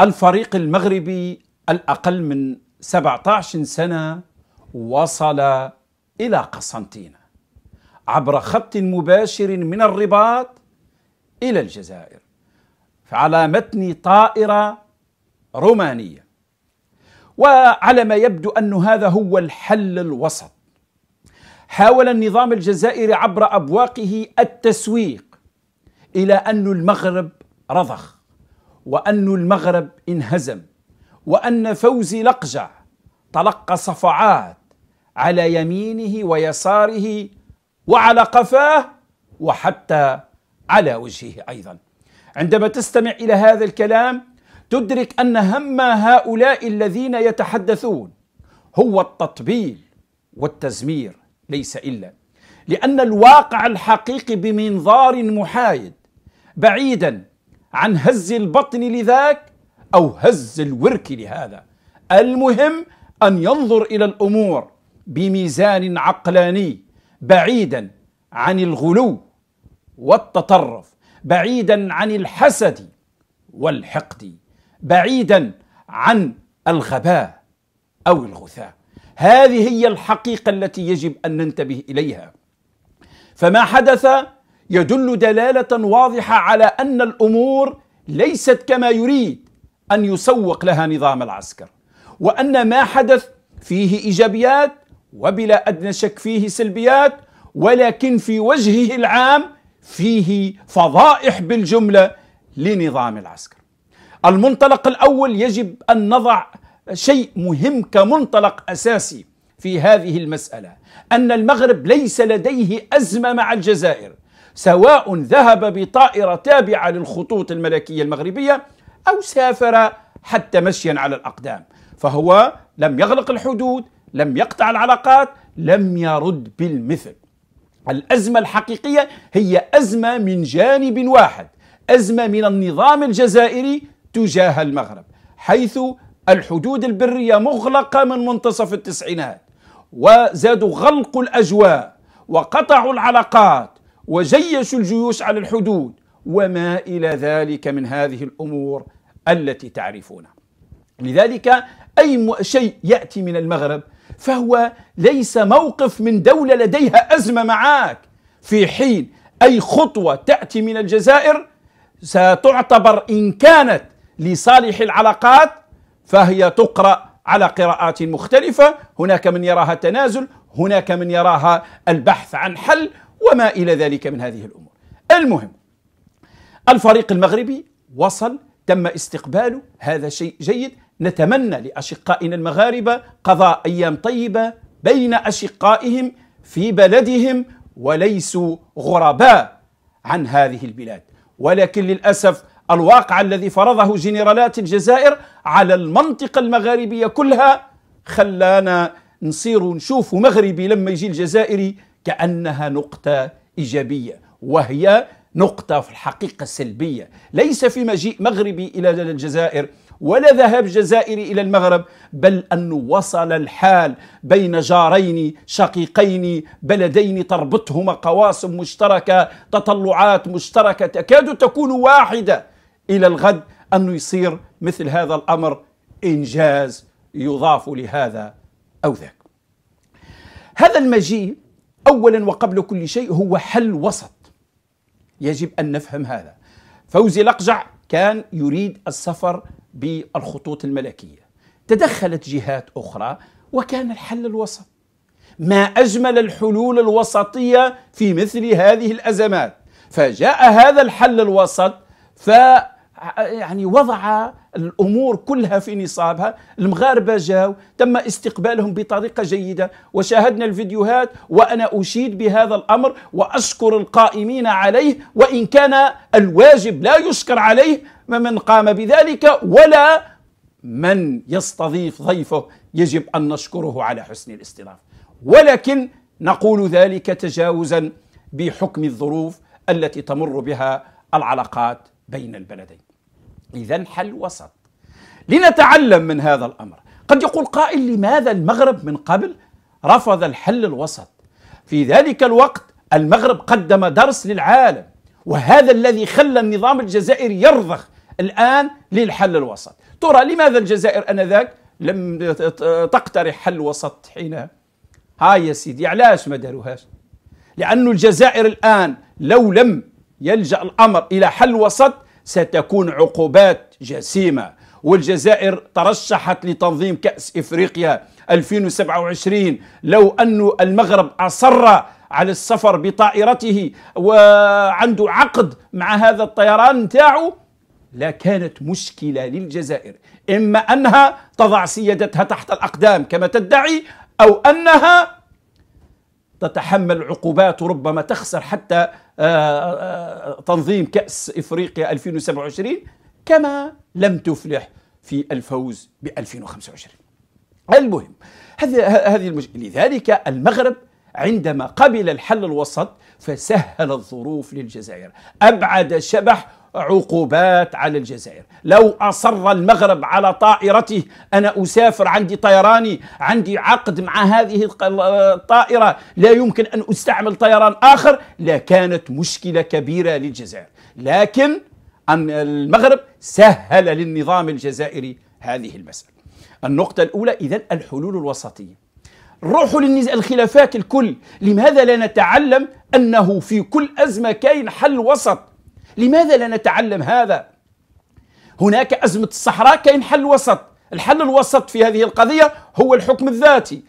الفريق المغربي الأقل من 17 سنة وصل إلى قسنطينة عبر خط مباشر من الرباط إلى الجزائر على متن طائرة رومانية وعلى ما يبدو أن هذا هو الحل الوسط حاول النظام الجزائري عبر أبواقه التسويق إلى أن المغرب رضخ وأن المغرب انهزم وأن فوزي لقجع تلقى صفعات على يمينه ويساره وعلى قفاه وحتى على وجهه أيضا عندما تستمع إلى هذا الكلام تدرك أن هم هؤلاء الذين يتحدثون هو التطبيل والتزمير ليس إلا لأن الواقع الحقيقي بمنظار محايد بعيدا عن هز البطن لذاك أو هز الورك لهذا المهم أن ينظر إلى الأمور بميزان عقلاني بعيدا عن الغلو والتطرف بعيدا عن الحسد والحقد بعيدا عن الغباء أو الغثاء هذه هي الحقيقة التي يجب أن ننتبه إليها فما حدث يدل دلاله واضحه على ان الامور ليست كما يريد ان يسوق لها نظام العسكر وان ما حدث فيه ايجابيات وبلا ادنى شك فيه سلبيات ولكن في وجهه العام فيه فضائح بالجمله لنظام العسكر. المنطلق الاول يجب ان نضع شيء مهم كمنطلق اساسي في هذه المساله ان المغرب ليس لديه ازمه مع الجزائر سواء ذهب بطائرة تابعة للخطوط الملكية المغربية أو سافر حتى مشيا على الأقدام فهو لم يغلق الحدود لم يقطع العلاقات لم يرد بالمثل الأزمة الحقيقية هي أزمة من جانب واحد أزمة من النظام الجزائري تجاه المغرب حيث الحدود البرية مغلقة من منتصف التسعينات وزادوا غلق الأجواء وقطعوا العلاقات وجيشوا الجيوش على الحدود وما إلى ذلك من هذه الأمور التي تعرفونها لذلك أي شيء يأتي من المغرب فهو ليس موقف من دولة لديها أزمة معك في حين أي خطوة تأتي من الجزائر ستعتبر إن كانت لصالح العلاقات فهي تقرأ على قراءات مختلفة هناك من يراها تنازل هناك من يراها البحث عن حل وما إلى ذلك من هذه الأمور المهم الفريق المغربي وصل تم استقباله هذا شيء جيد نتمنى لأشقائنا المغاربة قضاء أيام طيبة بين أشقائهم في بلدهم وليسوا غرباء عن هذه البلاد ولكن للأسف الواقع الذي فرضه جنرالات الجزائر على المنطقة المغاربية كلها خلانا نصير نشوف مغربي لما يجي الجزائري كأنها نقطة إيجابية وهي نقطة في الحقيقة سلبية ليس في مجيء مغربي إلى الجزائر ولا ذهاب جزائري إلى المغرب بل أن وصل الحال بين جارين شقيقين بلدين تربطهما قواسم مشتركة تطلعات مشتركة تكاد تكون واحدة إلى الغد أن يصير مثل هذا الأمر إنجاز يضاف لهذا أو ذاك هذا المجيء اولا وقبل كل شيء هو حل وسط يجب ان نفهم هذا فوزي لقجع كان يريد السفر بالخطوط الملكيه تدخلت جهات اخرى وكان الحل الوسط ما اجمل الحلول الوسطيه في مثل هذه الازمات فجاء هذا الحل الوسط ف يعني وضع الامور كلها في نصابها، المغاربه جاوا تم استقبالهم بطريقه جيده، وشاهدنا الفيديوهات وانا اشيد بهذا الامر واشكر القائمين عليه وان كان الواجب لا يشكر عليه من قام بذلك ولا من يستضيف ضيفه يجب ان نشكره على حسن الاستضافه، ولكن نقول ذلك تجاوزا بحكم الظروف التي تمر بها العلاقات بين البلدين. إذا حل وسط لنتعلم من هذا الأمر قد يقول قائل لماذا المغرب من قبل رفض الحل الوسط في ذلك الوقت المغرب قدم درس للعالم وهذا الذي خلى النظام الجزائري يرضخ الآن للحل الوسط ترى لماذا الجزائر أنذاك لم تقترح حل وسط حينها ها يا سيدي علاش ما داروهاش لأن الجزائر الآن لو لم يلجأ الأمر إلى حل وسط ستكون عقوبات جسيمة والجزائر ترشحت لتنظيم كأس إفريقيا 2027 لو أن المغرب أصر على السفر بطائرته وعنده عقد مع هذا الطيران لا لكانت مشكلة للجزائر إما أنها تضع سيادتها تحت الأقدام كما تدعي أو أنها تتحمل عقوبات وربما تخسر حتى آه، آه، تنظيم كأس إفريقيا 2027 كما لم تفلح في الفوز ب 2025 المهم هذه المشكلة لذلك المغرب عندما قبل الحل الوسط فسهل الظروف للجزائر أبعد شبح عقوبات على الجزائر لو أصر المغرب على طائرته أنا أسافر عندي طيراني عندي عقد مع هذه الطائرة لا يمكن أن أستعمل طيران آخر لكانت مشكلة كبيرة للجزائر لكن المغرب سهل للنظام الجزائري هذه المسألة النقطة الأولى إذا الحلول الوسطية روحوا للخلافات الكل لماذا لا نتعلم أنه في كل أزمة كاين حل وسط لماذا لا نتعلم هذا هناك أزمة الصحراء كاين حل وسط الحل الوسط في هذه القضية هو الحكم الذاتي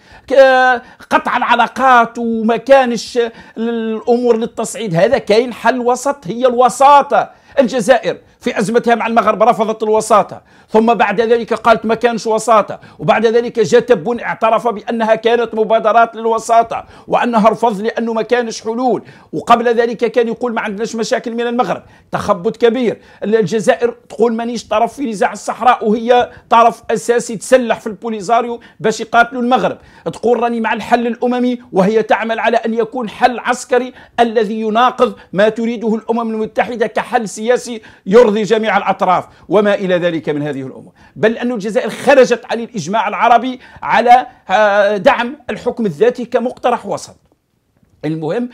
قطع العلاقات وما كانش الأمور للتصعيد هذا كاين حل وسط هي الوساطة الجزائر في أزمتها مع المغرب رفضت الوساطة ثم بعد ذلك قالت ما كانش وساطة وبعد ذلك جاء تبون اعترف بأنها كانت مبادرات للوساطة وأنها رفض لأنه ما كانش حلول وقبل ذلك كان يقول ما عندناش مشاكل من المغرب تخبط كبير الجزائر تقول مانيش طرف في نزاع الصحراء وهي طرف أساسي تسلح في البوليزاريو باش يقاتلوا المغرب تقول راني مع الحل الأممي وهي تعمل على أن يكون حل عسكري الذي يناقض ما تريده الأمم المتحدة كحل سياسي يرضي يرضي جميع الأطراف وما إلى ذلك من هذه الأمور بل أن الجزائر خرجت عن الإجماع العربي على آه، دعم الحكم الذاتي كمقترح وسط المهم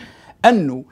أنه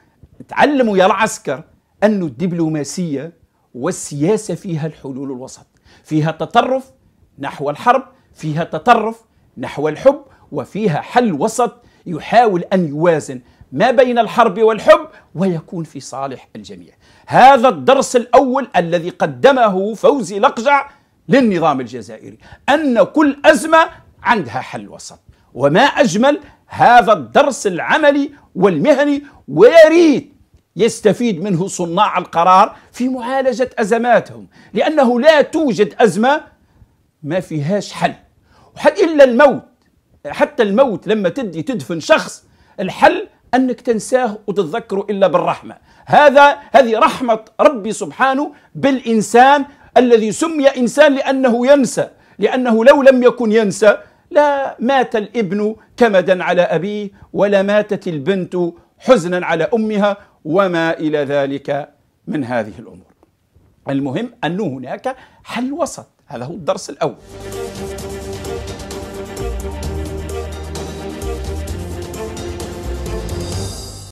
تعلموا يا العسكر أن الدبلوماسية والسياسة فيها الحلول الوسط فيها تطرف نحو الحرب فيها تطرف نحو الحب وفيها حل وسط يحاول أن يوازن ما بين الحرب والحب ويكون في صالح الجميع هذا الدرس الأول الذي قدمه فوزي لقجع للنظام الجزائري أن كل أزمة عندها حل وسط وما أجمل هذا الدرس العملي والمهني ويريد يستفيد منه صناع القرار في معالجة أزماتهم لأنه لا توجد أزمة ما فيهاش حل وحتى إلا الموت حتى الموت لما تدي تدفن شخص الحل انك تنساه وتتذكره الا بالرحمه هذا هذه رحمه ربي سبحانه بالانسان الذي سمي انسان لانه ينسى لانه لو لم يكن ينسى لا مات الابن كمدا على ابيه ولا ماتت البنت حزنا على امها وما الى ذلك من هذه الامور المهم انه هناك حل وسط هذا هو الدرس الاول